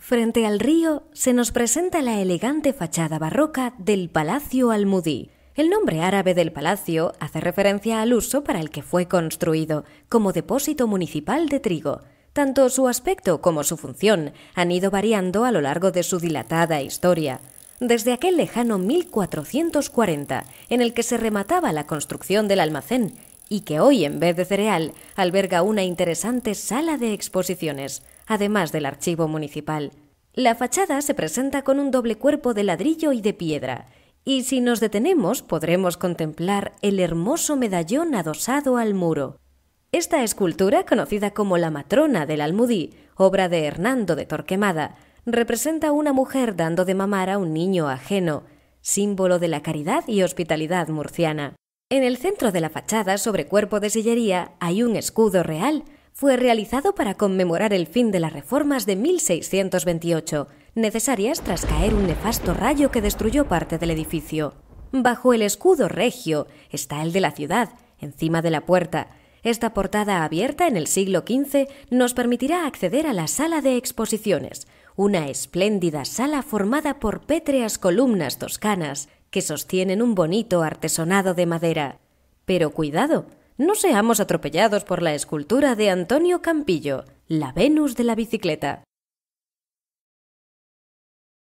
Frente al río se nos presenta la elegante fachada barroca del Palacio Almudí. El nombre árabe del palacio hace referencia al uso para el que fue construido, como depósito municipal de trigo. Tanto su aspecto como su función han ido variando a lo largo de su dilatada historia. Desde aquel lejano 1440, en el que se remataba la construcción del almacén y que hoy, en vez de cereal, alberga una interesante sala de exposiciones, además del archivo municipal. La fachada se presenta con un doble cuerpo de ladrillo y de piedra, y si nos detenemos podremos contemplar el hermoso medallón adosado al muro. Esta escultura, conocida como la matrona del Almudí, obra de Hernando de Torquemada, representa a una mujer dando de mamar a un niño ajeno, símbolo de la caridad y hospitalidad murciana. En el centro de la fachada, sobre cuerpo de sillería, hay un escudo real. Fue realizado para conmemorar el fin de las reformas de 1628, necesarias tras caer un nefasto rayo que destruyó parte del edificio. Bajo el escudo regio está el de la ciudad, encima de la puerta. Esta portada abierta en el siglo XV nos permitirá acceder a la sala de exposiciones, una espléndida sala formada por pétreas columnas toscanas, que sostienen un bonito artesonado de madera. Pero cuidado, no seamos atropellados por la escultura de Antonio Campillo, la Venus de la bicicleta.